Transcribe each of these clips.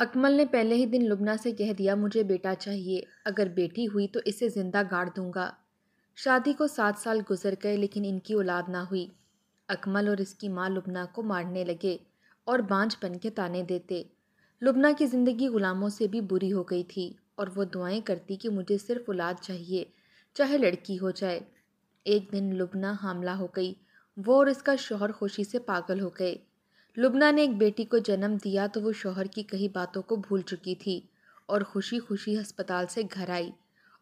अकमल ने पहले ही दिन लुबना से कह दिया मुझे बेटा चाहिए अगर बेटी हुई तो इसे ज़िंदा गाड़ दूंगा शादी को सात साल गुजर गए लेकिन इनकी औलाद ना हुई अकमल और इसकी माँ लुबना को मारने लगे और बांझ बन के ताने देते लुबना की ज़िंदगी ग़ुलामों से भी बुरी हो गई थी और वो दुआएं करती कि मुझे सिर्फ औलाद चाहिए चाहे लड़की हो जाए एक दिन लुबना हामला हो गई वो और इसका शोहर खुशी से पागल हो गए लुबना ने एक बेटी को जन्म दिया तो वो शोहर की कई बातों को भूल चुकी थी और खुशी खुशी अस्पताल से घर आई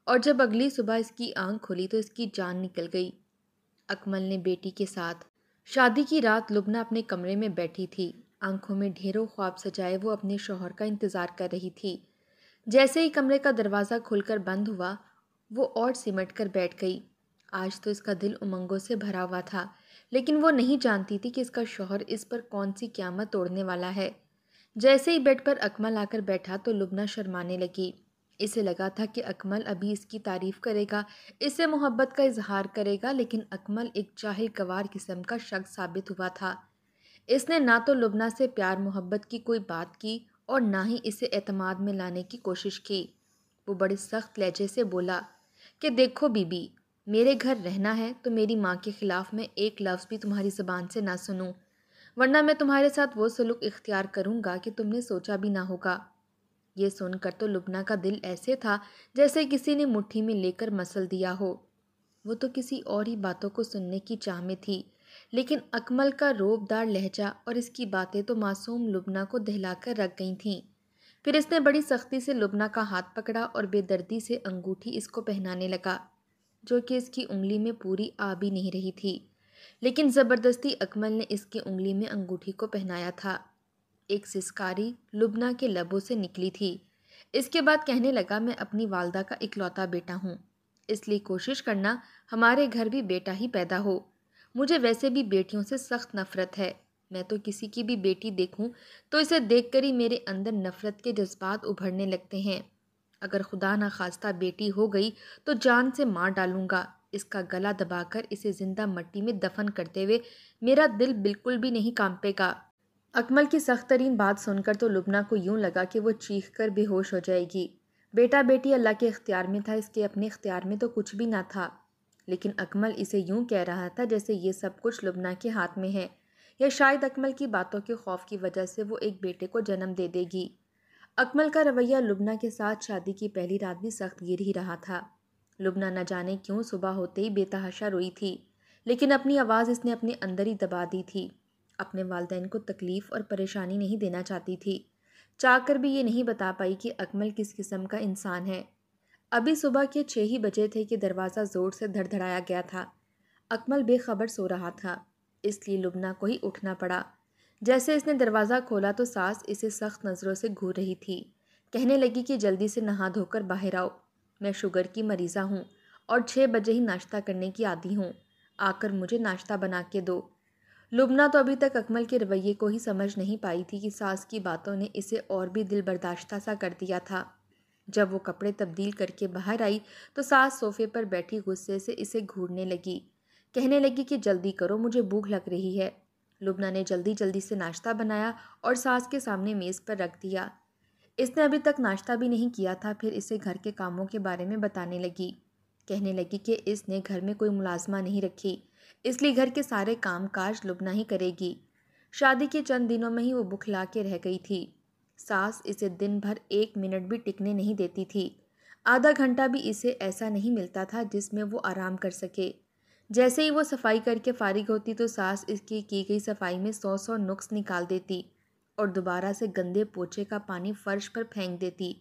और जब अगली सुबह इसकी आंख खुली तो इसकी जान निकल गई अकमल ने बेटी के साथ शादी की रात लुबना अपने कमरे में बैठी थी आंखों में ढेरों ख्वाब सजाए वो अपने शोहर का इंतज़ार कर रही थी जैसे ही कमरे का दरवाज़ा खुलकर बंद हुआ वो और सिमट कर बैठ गई आज तो इसका दिल उमंगों से भरा हुआ था लेकिन वो नहीं जानती थी कि इसका शोहर इस पर कौन सी क्यामत तोड़ने वाला है जैसे ही बेड पर अकमल आकर बैठा तो लुबना शर्माने लगी इसे लगा था कि अकमल अभी इसकी तारीफ़ करेगा इससे मोहब्बत का इजहार करेगा लेकिन अकमल एक जाहिल गवार किस्म का शख्स साबित हुआ था इसने ना तो लुबना से प्यार मोहब्बत की कोई बात की और ना ही इसे अतमाद में लाने की कोशिश की वो बड़े सख्त लहजे से बोला कि देखो बीबी मेरे घर रहना है तो मेरी माँ के ख़िलाफ़ मैं एक लफ्ज़ भी तुम्हारी ज़बान से ना सुनूँ वरना मैं तुम्हारे साथ वो सलूक इख्तियार करूँगा कि तुमने सोचा भी ना होगा ये सुनकर तो लुबना का दिल ऐसे था जैसे किसी ने मुट्ठी में लेकर मसल दिया हो वो तो किसी और ही बातों को सुनने की चाह में थी लेकिन अकमल का रोबदार लहजा और इसकी बातें तो मासूम लुबना को दहलाकर रख गई थीं फिर इसने बड़ी सख्ती से लुबना का हाथ पकड़ा और बेदर्दी से अंगूठी इसको पहनाने लगा जो कि इसकी उंगली में पूरी आ भी नहीं रही थी लेकिन ज़बरदस्ती अकमल ने इसकी उंगली में अंगूठी को पहनाया था एक सिस्कारी लुबना के लबों से निकली थी इसके बाद कहने लगा मैं अपनी वालदा का इकलौता बेटा हूँ इसलिए कोशिश करना हमारे घर भी बेटा ही पैदा हो मुझे वैसे भी बेटियों से सख्त नफ़रत है मैं तो किसी की भी बेटी देखूं तो इसे देखकर ही मेरे अंदर नफ़रत के जज्बात उभरने लगते हैं अगर खुदा ना खास्ता बेटी हो गई तो जान से मार डालूँगा इसका गला दबाकर इसे ज़िंदा मट्टी में दफन करते हुए मेरा दिल बिल्कुल भी नहीं कांपेगा अकमल की सख्त तरीन बात सुनकर तो लुबना को यूं लगा कि वो चीख कर बेहोश हो जाएगी बेटा बेटी अल्लाह के अख्तियार में था इसके अपने इख्तियार में तो कुछ भी ना था लेकिन अकमल इसे यूं कह रहा था जैसे ये सब कुछ लुबना के हाथ में है या शायद अकमल की बातों के खौफ की वजह से वो एक बेटे को जन्म दे देगी अकमल का रवैया लुबना के साथ शादी की पहली रात भी सख्त गिर ही रहा था लुबना न जाने क्यों सुबह होते ही बेतहाशा रोई थी लेकिन अपनी आवाज़ इसने अपने अंदर ही दबा दी थी अपने वालदेन को तकलीफ़ और परेशानी नहीं देना चाहती थी चाह कर भी ये नहीं बता पाई कि अकमल किस किस्म का इंसान है अभी सुबह के छः ही बजे थे कि दरवाज़ा ज़ोर से धड़धड़ाया गया था अकमल बेखबर सो रहा था इसलिए लुबना को ही उठना पड़ा जैसे इसने दरवाज़ा खोला तो सास इसे सख्त नज़रों से घूर रही थी कहने लगी कि जल्दी से नहा धोकर बाहर आओ मैं शुगर की मरीज़ा हूँ और छः बजे ही नाश्ता करने की आदि हूँ आकर मुझे नाश्ता बना के दो लुबना तो अभी तक अकमल के रवैये को ही समझ नहीं पाई थी कि सास की बातों ने इसे और भी दिल बर्दाश्ता सा कर दिया था जब वो कपड़े तब्दील करके बाहर आई तो सास सोफे पर बैठी गुस्से से इसे घूरने लगी कहने लगी कि जल्दी करो मुझे भूख लग रही है लुबना ने जल्दी जल्दी से नाश्ता बनाया और सास के सामने मेज़ पर रख दिया इसने अभी तक नाश्ता भी नहीं किया था फिर इसे घर के कामों के बारे में बताने लगी कहने लगी कि इसने घर में कोई मुलाजमा नहीं रखी इसलिए घर के सारे काम काज लुबना ही करेगी शादी के चंद दिनों में ही वो बुखला के रह गई थी सास इसे दिन भर एक मिनट भी टिकने नहीं देती थी आधा घंटा भी इसे ऐसा नहीं मिलता था जिसमें वो आराम कर सके जैसे ही वो सफाई करके फारिग होती तो सास इसकी की गई सफाई में सौ सौ नुक्स निकाल देती और दोबारा से गंदे पोछे का पानी फर्श पर फेंक देती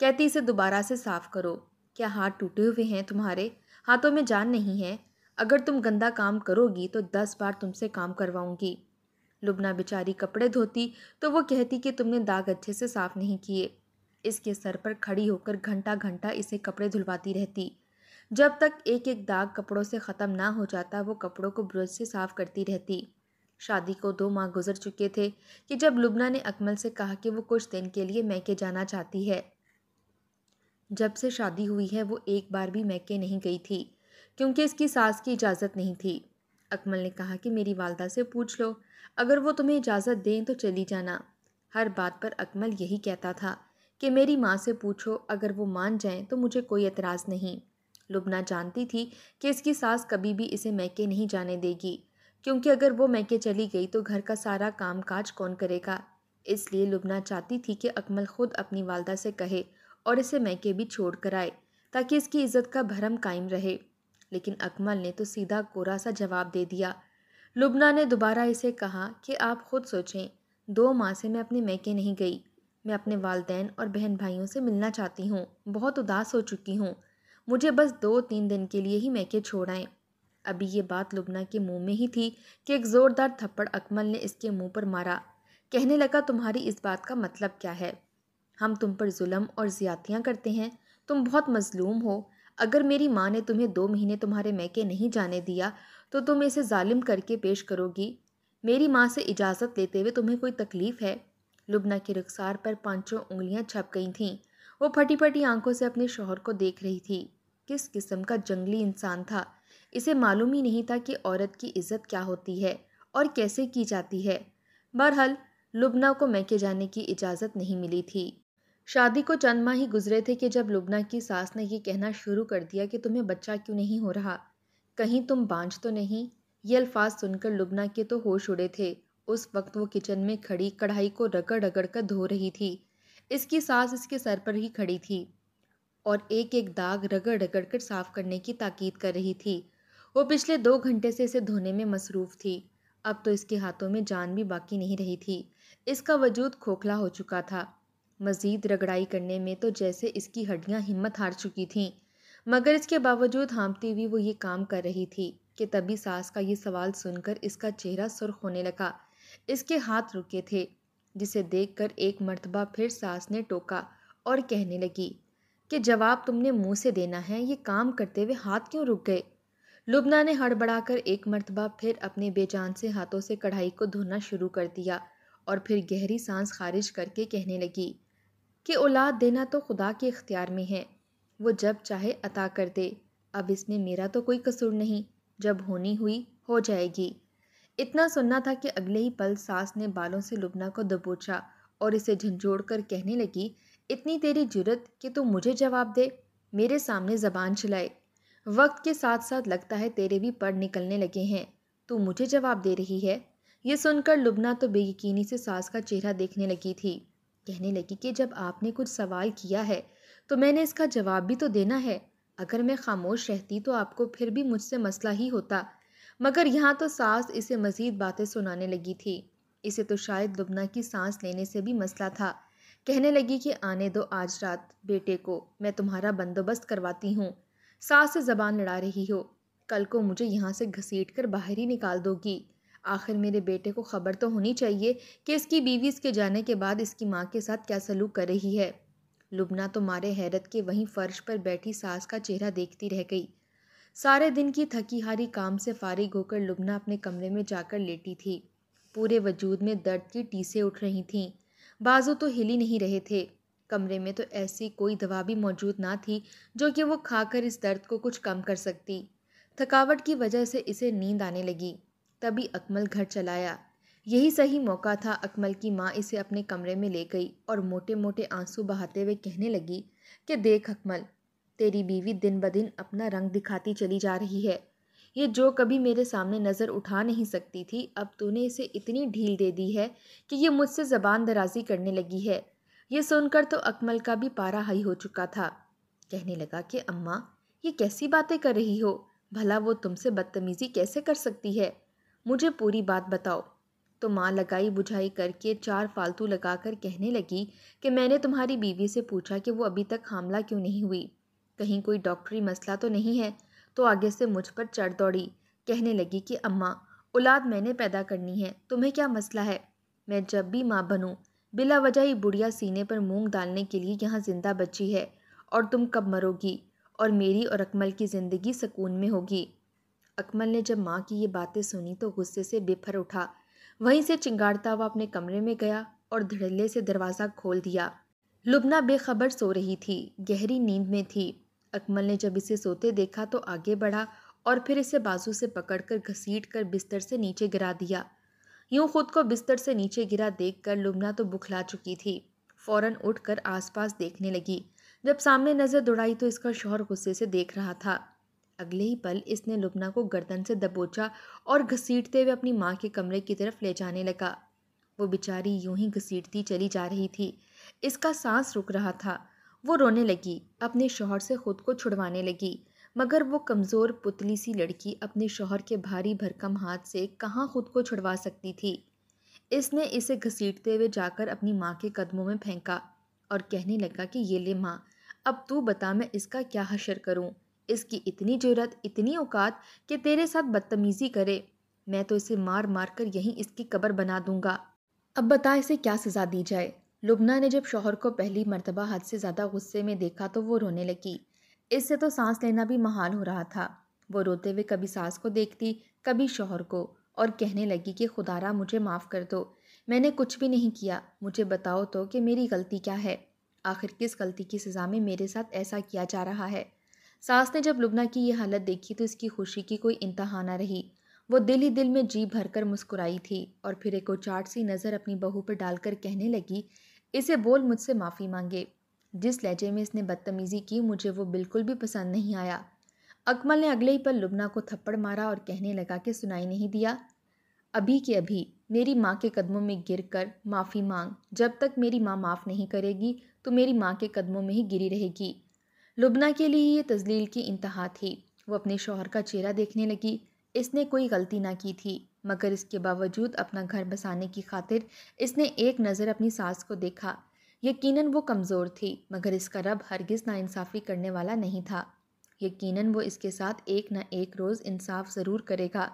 कहती इसे दोबारा से साफ करो क्या हाथ टूटे हुए हैं तुम्हारे हाथों में जान नहीं है अगर तुम गंदा काम करोगी तो दस बार तुमसे काम करवाऊंगी लुबना बेचारी कपड़े धोती तो वो कहती कि तुमने दाग अच्छे से साफ नहीं किए इसके सर पर खड़ी होकर घंटा घंटा इसे कपड़े धुलवाती रहती जब तक एक एक दाग कपड़ों से ख़त्म ना हो जाता वो कपड़ों को ब्रश से साफ़ करती रहती शादी को दो माह गुजर चुके थे कि जब लुबना ने अकमल से कहा कि वो कुछ दिन के लिए मैके जाना चाहती है जब से शादी हुई है वो एक बार भी मैके नहीं गई थी क्योंकि इसकी सास की इजाज़त नहीं थी अकमल ने कहा कि मेरी वालदा से पूछ लो अगर वो तुम्हें इजाज़त दें तो चली जाना हर बात पर अकमल यही कहता था कि मेरी माँ से पूछो अगर वो मान जाएं तो मुझे कोई एतराज़ नहीं लुबना जानती थी कि इसकी सास कभी भी इसे मैके नहीं जाने देगी क्योंकि अगर वो मैके चली गई तो घर का सारा काम काज कौन करेगा इसलिए लुबना चाहती थी कि अकमल खुद अपनी वालदा से कहे और इसे मैके भी छोड़ कर आए ताकि इसकी इज्जत का भरम कायम रहे लेकिन अकमल ने तो सीधा कोरा सा जवाब दे दिया लुबना ने दोबारा इसे कहा कि आप खुद सोचें दो माह से मैं अपने मैके नहीं गई मैं अपने वालदेन और बहन भाइयों से मिलना चाहती हूँ बहुत उदास हो चुकी हूँ मुझे बस दो तीन दिन के लिए ही मैके छोड़ आए अभी ये बात लुबना के मुंह में ही थी कि एक ज़ोरदार थप्पड़ अकमल ने इसके मुंह पर मारा कहने लगा तुम्हारी इस बात का मतलब क्या है हम तुम पर जुल्म और ज़्यादतियाँ करते हैं तुम बहुत मजलूम हो अगर मेरी माँ ने तुम्हें दो महीने तुम्हारे मैके नहीं जाने दिया तो तुम इसे ालिम करके पेश करोगी मेरी माँ से इजाज़त लेते हुए तुम्हें कोई तकलीफ़ है लुबना के रुखसार पर पाँचों उंगलियाँ छप गई थीं वो फटी फटी आंखों से अपने शोहर को देख रही थी किस किस्म का जंगली इंसान था इसे मालूम ही नहीं था कि औरत की इज्जत क्या होती है और कैसे की जाती है बहरहाल लुबना को मैके जाने की इजाज़त नहीं मिली थी शादी को चंद माह ही गुजरे थे कि जब लुबना की सास ने ये कहना शुरू कर दिया कि तुम्हें बच्चा क्यों नहीं हो रहा कहीं तुम बांझ तो नहीं ये अल्फाज सुनकर लुबना के तो होश उड़े थे उस वक्त वो किचन में खड़ी कढ़ाई को रगड़ रगड़ कर धो रही थी इसकी सास इसके सर पर ही खड़ी थी और एक एक दाग रगड़ रगड़ कर साफ करने की ताकीद कर रही थी वो पिछले दो घंटे से इसे धोने में मसरूफ़ थी अब तो इसके हाथों में जान भी बाकी नहीं रही थी इसका वजूद खोखला हो चुका था मज़ीद रगड़ाई करने में तो जैसे इसकी हड्डियाँ हिम्मत हार चुकी थीं मगर इसके बावजूद हाँपती हुई वो ये काम कर रही थी कि तभी सास का ये सवाल सुनकर इसका चेहरा सुर्ख होने लगा इसके हाथ रुके थे जिसे देखकर एक मर्तबा फिर सास ने टोका और कहने लगी कि जवाब तुमने मुंह से देना है ये काम करते हुए हाथ क्यों रुक गए लुबना ने हड़बड़ाकर एक मर्तबा फिर अपने बेजान से हाथों से कढ़ाई को धोना शुरू कर दिया और फिर गहरी सांस खारिज करके कहने लगी कि औलाद देना तो खुदा के इख्तियार में है वो जब चाहे अता कर दे अब इसमें मेरा तो कोई कसूर नहीं जब होनी हुई हो जाएगी इतना सुनना था कि अगले ही पल सास ने बालों से लुबना को दबोचा और इसे झंझोड़ कर कहने लगी इतनी तेरी जुरत कि तू मुझे जवाब दे मेरे सामने जबान चलाए वक्त के साथ साथ लगता है तेरे भी पढ़ निकलने लगे हैं तू मुझे जवाब दे रही है ये सुनकर लुबना तो बेयकीनी से सास का चेहरा देखने लगी थी कहने लगी कि जब आपने कुछ सवाल किया है तो मैंने इसका जवाब भी तो देना है अगर मैं खामोश रहती तो आपको फिर भी मुझसे मसला ही होता मगर यहाँ तो सास इसे मज़ीद बातें सुनाने लगी थी इसे तो शायद लुबना की सांस लेने से भी मसला था कहने लगी कि आने दो आज रात बेटे को मैं तुम्हारा बंदोबस्त करवाती हूँ सास से ज़बान लड़ा रही हो कल को मुझे यहाँ से घसीट कर बाहर ही निकाल दोगी आखिर मेरे बेटे को ख़बर तो होनी चाहिए कि इसकी बीवी इसके जाने के बाद इसकी माँ के साथ क्या सलूक कर रही है लुबना तो मारे हैरत के वहीं फ़र्श पर बैठी सास का चेहरा देखती रह गई सारे दिन की थकी हारी काम से फारिग होकर लुबना अपने कमरे में जाकर लेटी थी पूरे वजूद में दर्द की टीसें उठ रही थीं बाजू तो हिली नहीं रहे थे कमरे में तो ऐसी कोई दवा भी मौजूद ना थी जो कि वो खाकर इस दर्द को कुछ कम कर सकती थकावट की वजह से इसे नींद आने लगी तभी अकमल घर चलाया यही सही मौका था अकमल की माँ इसे अपने कमरे में ले गई और मोटे मोटे आंसू बहाते हुए कहने लगी कि देख अकमल तेरी बीवी दिन ब दिन अपना रंग दिखाती चली जा रही है ये जो कभी मेरे सामने नज़र उठा नहीं सकती थी अब तूने इसे इतनी ढील दे दी है कि ये मुझसे ज़बान दराजी करने लगी है ये सुनकर तो अकमल का भी पारा हाई हो चुका था कहने लगा कि अम्मा ये कैसी बातें कर रही हो भला वो तुमसे बदतमीज़ी कैसे कर सकती है मुझे पूरी बात बताओ तो माँ लगाई बुझाई करके चार फालतू लगाकर कहने लगी कि मैंने तुम्हारी बीवी से पूछा कि वो अभी तक हमला क्यों नहीं हुई कहीं कोई डॉक्टरी मसला तो नहीं है तो आगे से मुझ पर चढ़ दौड़ी कहने लगी कि अम्मा औलाद मैंने पैदा करनी है तुम्हें क्या मसला है मैं जब भी माँ बनूँ बिला वजह ही बुढ़िया सीने पर मूंग डालने के लिए यहाँ ज़िंदा बची है और तुम कब मरोगी और मेरी और अकमल की ज़िंदगी सुकून में होगी अकमल ने जब माँ की ये बातें सुनी तो गुस्से से बेफर उठा वहीं से चिंगाड़ता हुआ अपने कमरे में गया और धड़ल्ले से दरवाज़ा खोल दिया लुबना बेखबर सो रही थी गहरी नींद में थी अकमल ने जब इसे सोते देखा तो आगे बढ़ा और फिर इसे बाजू से पकड़कर घसीट कर बिस्तर से नीचे गिरा दिया यूं खुद को बिस्तर से नीचे गिरा देखकर लुबना तो बुखला चुकी थी फौरन उठकर आसपास देखने लगी जब सामने नज़र दौड़ाई तो इसका शोहर गुस्से से देख रहा था अगले ही पल इसने लुबना को गर्दन से दबोचा और घसीटते हुए अपनी माँ के कमरे की तरफ ले जाने लगा वो बेचारी यूं ही घसीटती चली जा रही थी इसका सांस रुक रहा था वो रोने लगी अपने शोहर से खुद को छुड़वाने लगी मगर वो कमज़ोर पुतली सी लड़की अपने शोहर के भारी भरकम हाथ से कहाँ खुद को छुड़वा सकती थी इसने इसे घसीटते हुए जाकर अपनी माँ के कदमों में फेंका और कहने लगा कि ये ले माँ अब तू बता मैं इसका क्या हशर करूँ इसकी इतनी जरूरत इतनी औकात कि तेरे साथ बदतमीज़ी करे मैं तो इसे मार मार कर यहीं इसकी कबर बना दूंगा अब बता इसे क्या सज़ा दी जाए लुबना ने जब शोहर को पहली मर्तबा हद से ज़्यादा गुस्से में देखा तो वो रोने लगी इससे तो सांस लेना भी महाल हो रहा था वो रोते हुए कभी सास को देखती कभी शोहर को और कहने लगी कि खुदारा मुझे माफ़ कर दो मैंने कुछ भी नहीं किया मुझे बताओ तो कि मेरी गलती क्या है आखिर किस गलती की सज़ा में मेरे साथ ऐसा किया जा रहा है सास ने जब लुबना की ये हालत देखी तो इसकी खुशी की कोई इंतहा ना रही वो दिल ही दिल में जी भरकर मुस्कुराई थी और फिर एक उचाट सी नज़र अपनी बहू पर डालकर कहने लगी इसे बोल मुझसे माफ़ी मांगे जिस लहजे में इसने बदतमीज़ी की मुझे वो बिल्कुल भी पसंद नहीं आया अकमल ने अगले ही पल लुबना को थप्पड़ मारा और कहने लगा कि सुनाई नहीं दिया अभी के अभी मेरी माँ के कदमों में गिर कर माफ़ी मांग जब तक मेरी माँ माफ़ नहीं करेगी तो मेरी माँ के कदमों में ही गिरी रहेगी लुबना के लिए ये तजलील की इंतहा थी वो अपने शोहर का चेहरा देखने लगी इसने कोई गलती ना की थी मगर इसके बावजूद अपना घर बसाने की खातिर इसने एक नज़र अपनी सास को देखा यकीनन वो कमज़ोर थी मगर इसका रब हरगिज़ नाानसाफ़ी करने वाला नहीं था यकीनन वो इसके साथ एक ना एक रोज़ इंसाफ ज़रूर करेगा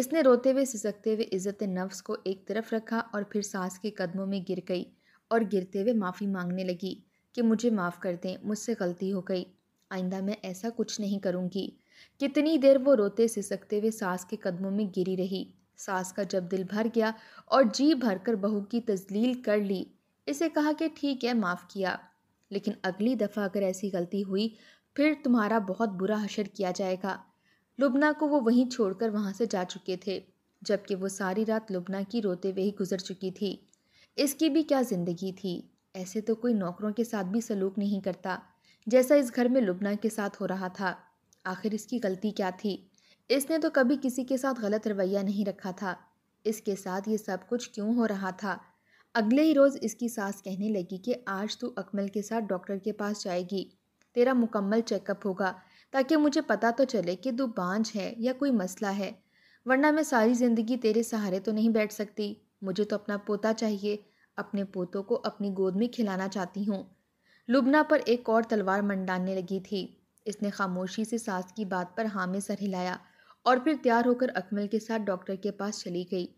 इसने रोते हुए सिसकते हुए इज़्ज़त नफ्स को एक तरफ रखा और फिर सास के कदमों में गिर गई और गिरते हुए माफ़ी मांगने लगी कि मुझे माफ़ कर दें मुझसे गलती हो गई आइंदा मैं ऐसा कुछ नहीं करूँगी कितनी देर वो रोते सिसकते हुए सास के कदमों में गिरी रही सास का जब दिल भर गया और जी भर कर बहू की तजलील कर ली इसे कहा कि ठीक है माफ़ किया लेकिन अगली दफ़ा अगर ऐसी गलती हुई फिर तुम्हारा बहुत बुरा हशर किया जाएगा लुबना को वो वहीं छोड़कर वहाँ से जा चुके थे जबकि वो सारी रात लुबना की रोते हुए ही गुजर चुकी थी इसकी भी क्या ज़िंदगी थी ऐसे तो कोई नौकरों के साथ भी सलूक नहीं करता जैसा इस घर में लुबना के साथ हो रहा था आखिर इसकी गलती क्या थी इसने तो कभी किसी के साथ गलत रवैया नहीं रखा था इसके साथ ये सब कुछ क्यों हो रहा था अगले ही रोज़ इसकी सास कहने लगी कि आज तू अकमल के साथ डॉक्टर के पास जाएगी तेरा मुकम्मल चेकअप होगा ताकि मुझे पता तो चले कि तू बांझ है या कोई मसला है वरना मैं सारी ज़िंदगी तेरे सहारे तो नहीं बैठ सकती मुझे तो अपना पोता चाहिए अपने पोतों को अपनी गोद में खिलाना चाहती हूँ लुबना पर एक और तलवार मंडाने लगी थी इसने खामोशी से सास की बात पर हामे सर हिलाया और फिर तैयार होकर अकमल के साथ डॉक्टर के पास चली गई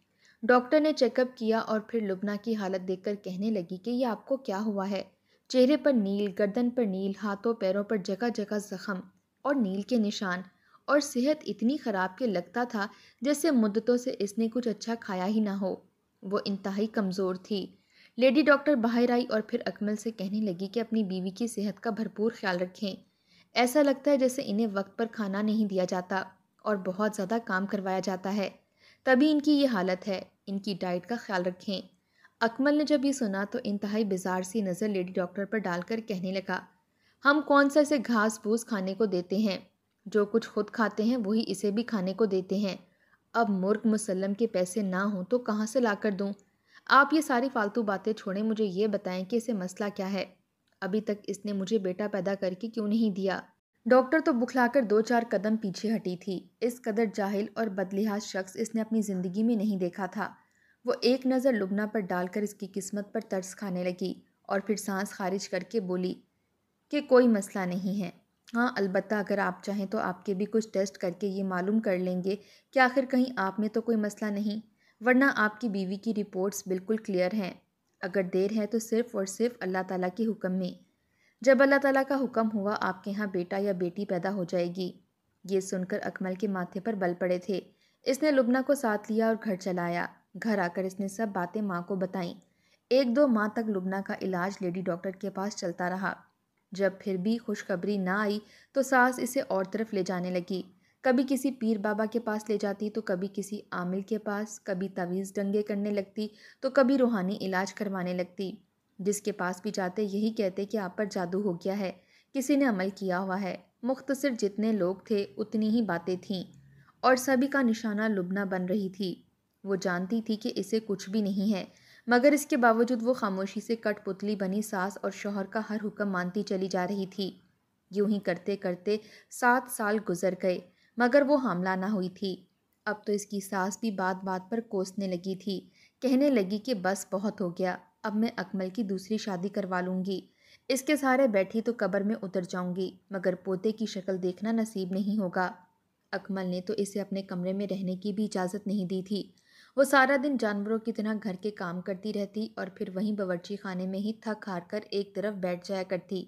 डॉक्टर ने चेकअप किया और फिर लुबना की हालत देखकर कहने लगी कि यह आपको क्या हुआ है चेहरे पर नील गर्दन पर नील हाथों पैरों पर जगह जगह जख्म और नील के निशान और सेहत इतनी ख़राब के लगता था जैसे मुद्दतों से इसने कुछ अच्छा खाया ही ना हो वो इंतहाई कमज़ोर थी लेडी डॉक्टर बाहर आई और फिर अकमल से कहने लगी कि अपनी बीवी की सेहत का भरपूर ख्याल रखें ऐसा लगता है जैसे इन्हें वक्त पर खाना नहीं दिया जाता और बहुत ज़्यादा काम करवाया जाता है तभी इनकी ये हालत है इनकी डाइट का ख्याल रखें अकमल ने जब ये सुना तो इंतहाई बेजार सी नज़र लेडी डॉक्टर पर डालकर कहने लगा हम कौन सा इसे घास फूस खाने को देते हैं जो कुछ खुद खाते हैं वही इसे भी खाने को देते हैं अब मुर्ग मुसलम के पैसे ना हों तो कहाँ से ला कर दूँ आप ये सारी फालतू बातें छोड़ें मुझे ये बताएं कि इसे मसला क्या है अभी तक इसने मुझे बेटा पैदा करके क्यों नहीं दिया डॉक्टर तो बुखलाकर दो चार कदम पीछे हटी थी इस कदर जाहिल और बदलिहाज शख्स इसने अपनी ज़िंदगी में नहीं देखा था वो एक नज़र लुबना पर डालकर इसकी किस्मत पर तर्स खाने लगी और फिर सांस खारिज करके बोली कि कोई मसला नहीं है हाँ अलबत्त अगर आप चाहें तो आपके भी कुछ टेस्ट करके ये मालूम कर लेंगे कि आखिर कहीं आप में तो कोई मसला नहीं वरना आपकी बीवी की रिपोर्ट्स बिल्कुल क्लियर हैं अगर देर है तो सिर्फ़ और सिर्फ अल्लाह ताला के हुक्म में जब अल्लाह ताला का हुक्म हुआ आपके यहाँ बेटा या बेटी पैदा हो जाएगी ये सुनकर अकमल के माथे पर बल पड़े थे इसने लुबना को साथ लिया और घर चलाया घर आकर इसने सब बातें माँ को बताईं एक दो माह तक लुबना का इलाज लेडी डॉक्टर के पास चलता रहा जब फिर भी खुशखबरी ना आई तो सास इसे और तरफ ले जाने लगी कभी किसी पीर बाबा के पास ले जाती तो कभी किसी आमिल के पास कभी तवीज़ डंगे करने लगती तो कभी रूहानी इलाज करवाने लगती जिसके पास भी जाते यही कहते कि आप पर जादू हो गया है किसी ने अमल किया हुआ है मुख्तसर जितने लोग थे उतनी ही बातें थीं और सभी का निशाना लुबना बन रही थी वो जानती थी कि इसे कुछ भी नहीं है मगर इसके बावजूद वो खामोशी से कठपुतली बनी सास और शोहर का हर हुक्म मानती चली जा रही थी यूं ही करते करते सात साल गुजर गए मगर वो हमला ना हुई थी अब तो इसकी सास भी बात बात पर कोसने लगी थी कहने लगी कि बस बहुत हो गया अब मैं अकमल की दूसरी शादी करवा लूँगी इसके सहारे बैठी तो कब्र में उतर जाऊँगी मगर पोते की शक्ल देखना नसीब नहीं होगा अकमल ने तो इसे अपने कमरे में रहने की भी इजाज़त नहीं दी थी वो सारा दिन जानवरों की तरह घर के काम करती रहती और फिर वहीं बावर्ची खाने में ही थक हार कर एक तरफ बैठ जाया करती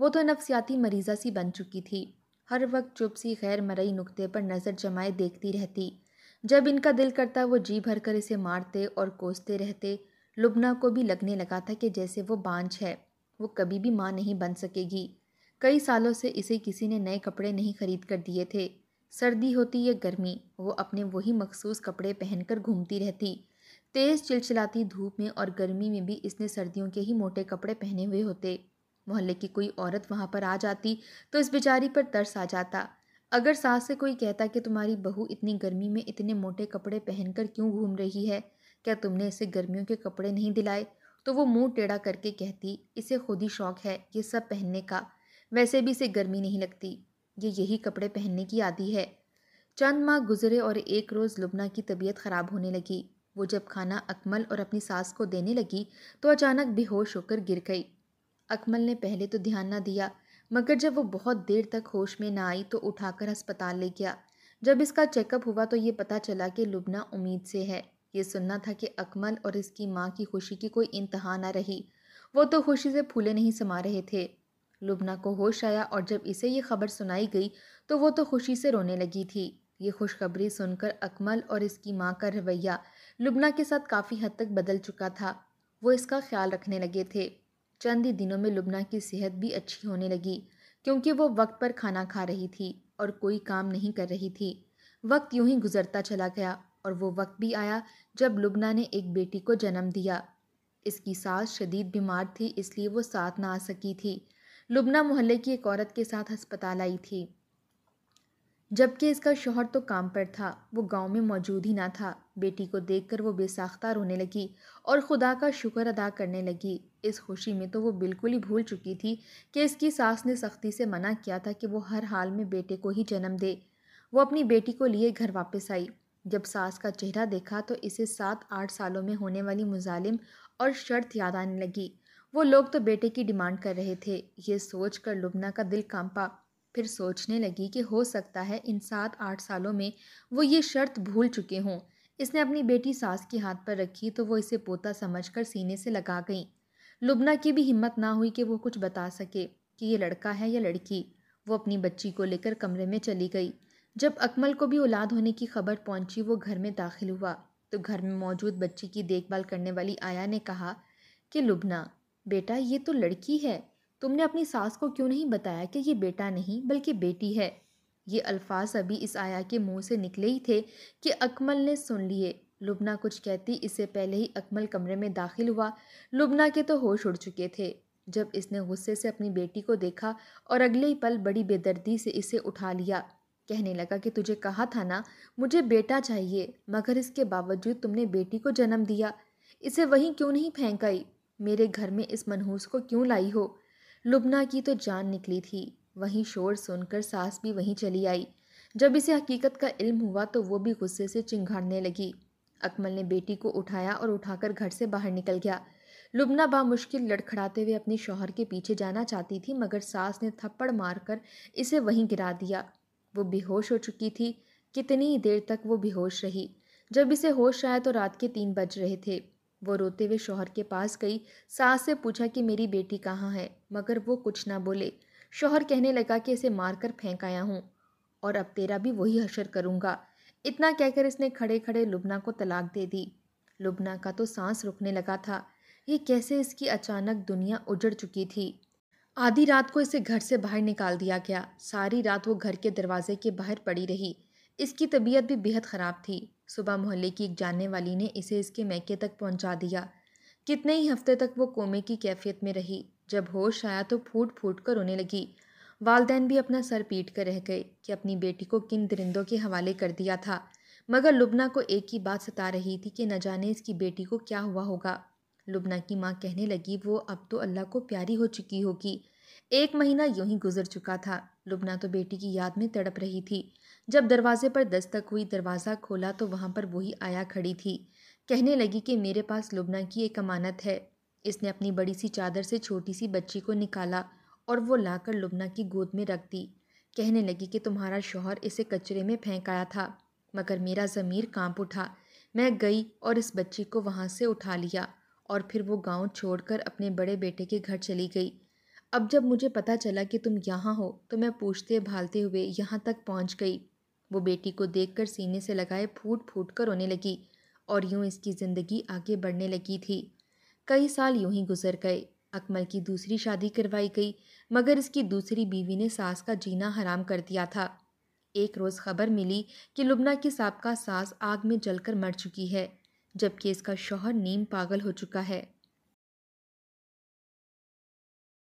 वो तो नफसियाती मरीज़ा सी बन चुकी थी हर वक्त चुप सी गैर मरई नुक्ते पर नज़र जमाए देखती रहती जब इनका दिल करता वो जी भर कर इसे मारते और कोसते रहते लुबना को भी लगने लगा था कि जैसे वो बांझ है वो कभी भी माँ नहीं बन सकेगी कई सालों से इसे किसी ने नए कपड़े नहीं खरीद कर दिए थे सर्दी होती या गर्मी वो अपने वही मखसूस कपड़े पहनकर घूमती रहती तेज़ चिलचिलाती धूप में और गर्मी में भी इसने सर्दियों के ही मोटे कपड़े पहने हुए होते मोहल्ले की कोई औरत वहाँ पर आ जाती तो इस बेचारी पर तरस आ जाता अगर सास से कोई कहता कि तुम्हारी बहू इतनी गर्मी में इतने मोटे कपड़े पहनकर क्यों घूम रही है क्या तुमने इसे गर्मियों के कपड़े नहीं दिलाए तो वो मुंह टेढ़ा करके कहती इसे खुद ही शौक है ये सब पहनने का वैसे भी इसे गर्मी नहीं लगती ये यही कपड़े पहनने की आदि है चंद माह गुजरे और एक रोज़ लुबना की तबीयत ख़राब होने लगी वो जब खाना अकमल और अपनी सास को देने लगी तो अचानक बेहोश होकर गिर गई अकमल ने पहले तो ध्यान न दिया मगर जब वो बहुत देर तक होश में ना आई तो उठाकर अस्पताल ले गया जब इसका चेकअप हुआ तो ये पता चला कि लुबना उम्मीद से है ये सुनना था कि अकमल और इसकी माँ की खुशी की कोई इंतहा ना रही वो तो खुशी से फूले नहीं समा रहे थे लुबना को होश आया और जब इसे ये खबर सुनाई गई तो वो तो खुशी से रोने लगी थी ये खुशखबरी सुनकर अकमल और इसकी माँ का रवैया लुबना के साथ काफ़ी हद तक बदल चुका था वो इसका ख्याल रखने लगे थे चंद ही दिनों में लुबना की सेहत भी अच्छी होने लगी क्योंकि वो वक्त पर खाना खा रही थी और कोई काम नहीं कर रही थी वक्त यूं ही गुजरता चला गया और वो वक्त भी आया जब लुबना ने एक बेटी को जन्म दिया इसकी सास शदीद बीमार थी इसलिए वो साथ ना आ सकी थी लुबना मोहल्ले की एक औरत के साथ अस्पताल आई थी जबकि इसका शोहर तो काम पर था वो गांव में मौजूद ही ना था बेटी को देखकर वो बेसाख्ता रोने लगी और खुदा का शुक्र अदा करने लगी इस खुशी में तो वो बिल्कुल ही भूल चुकी थी कि इसकी सास ने सख्ती से मना किया था कि वो हर हाल में बेटे को ही जन्म दे वो अपनी बेटी को लिए घर वापस आई जब सास का चेहरा देखा तो इसे सात आठ सालों में होने वाली मुजालिम और शर्त याद आने लगी वो लोग तो बेटे की डिमांड कर रहे थे ये सोच कर लुबना का दिल कांपा फिर सोचने लगी कि हो सकता है इन सात आठ सालों में वो ये शर्त भूल चुके हों इसने अपनी बेटी सास के हाथ पर रखी तो वो इसे पोता समझकर सीने से लगा गई लुबना की भी हिम्मत ना हुई कि वो कुछ बता सके कि ये लड़का है या लड़की वो अपनी बच्ची को लेकर कमरे में चली गई जब अकमल को भी औलाद होने की खबर पहुंची वो घर में दाखिल हुआ तो घर में मौजूद बच्ची की देखभाल करने वाली आया ने कहा कि लुबना बेटा ये तो लड़की है तुमने अपनी सास को क्यों नहीं बताया कि ये बेटा नहीं बल्कि बेटी है ये अल्फाज अभी इस आया के मुंह से निकले ही थे कि अकमल ने सुन लिए लुबना कुछ कहती इससे पहले ही अकमल कमरे में दाखिल हुआ लुबना के तो होश उड़ चुके थे जब इसने गुस्से से अपनी बेटी को देखा और अगले ही पल बड़ी बेदर्दी से इसे उठा लिया कहने लगा कि तुझे कहा था ना मुझे बेटा चाहिए मगर इसके बावजूद तुमने बेटी को जन्म दिया इसे वहीं क्यों नहीं फेंकाई मेरे घर में इस मनहूस को क्यों लाई हो लुबना की तो जान निकली थी वहीं शोर सुनकर सास भी वहीं चली आई जब इसे हकीकत का इल्म हुआ तो वो भी गुस्से से चिंघाड़ने लगी अकमल ने बेटी को उठाया और उठाकर घर से बाहर निकल गया लुबना बामुश्किल लड़खड़ाते हुए अपने शौहर के पीछे जाना चाहती थी मगर सास ने थप्पड़ मारकर इसे वहीं गिरा दिया वो बेहोश हो चुकी थी कितनी ही देर तक वो बेहोश रही जब इसे होश आया तो रात के तीन बज रहे थे वो रोते हुए शोहर के पास गई सास से पूछा कि मेरी बेटी कहाँ है मगर वो कुछ ना बोले शोहर कहने लगा कि इसे मार कर फेंक आया हूँ और अब तेरा भी वही हशर करूँगा इतना कहकर इसने खड़े खड़े लुबना को तलाक दे दी लुबना का तो सांस रुकने लगा था ये कैसे इसकी अचानक दुनिया उजड़ चुकी थी आधी रात को इसे घर से बाहर निकाल दिया गया सारी रात वो घर के दरवाजे के बाहर पड़ी रही इसकी तबीयत भी बेहद ख़राब थी सुबह मोहल्ले की एक जानने वाली ने इसे इसके मैके तक पहुंचा दिया कितने ही हफ्ते तक वो कोमे की कैफियत में रही जब होश आया तो फूट फूट कर रोने लगी वालदेन भी अपना सर पीट कर रह गए कि अपनी बेटी को किन दरिंदों के हवाले कर दिया था मगर लुबना को एक ही बात सता रही थी कि न जाने इसकी बेटी को क्या हुआ होगा लुबना की माँ कहने लगी वो अब तो अल्लाह को प्यारी हो चुकी होगी एक महीना यूं ही गुजर चुका था लुबना तो बेटी की याद में तड़प रही थी जब दरवाजे पर दस्तक हुई दरवाज़ा खोला तो वहाँ पर वही आया खड़ी थी कहने लगी कि मेरे पास लुबना की एक अमानत है इसने अपनी बड़ी सी चादर से छोटी सी बच्ची को निकाला और वो लाकर लुबना की गोद में रख दी कहने लगी कि तुम्हारा शोहर इसे कचरे में फेंक आया था मगर मेरा ज़मीर कांप उठा मैं गई और इस बच्ची को वहाँ से उठा लिया और फिर वो गांव छोड़कर अपने बड़े बेटे के घर चली गई अब जब मुझे पता चला कि तुम यहाँ हो तो मैं पूछते भालते हुए यहाँ तक पहुँच गई वो बेटी को देखकर सीने से लगाए फूट फूट कर रोने लगी और यूँ इसकी ज़िंदगी आगे बढ़ने लगी थी कई साल यूँ ही गुजर गए अकमल की दूसरी शादी करवाई गई मगर इसकी दूसरी बीवी ने सास का जीना हराम कर दिया था एक रोज़ खबर मिली कि लुबना की सबका सास आग में जलकर मर चुकी है जबकि इसका शौहर नीम पागल हो चुका है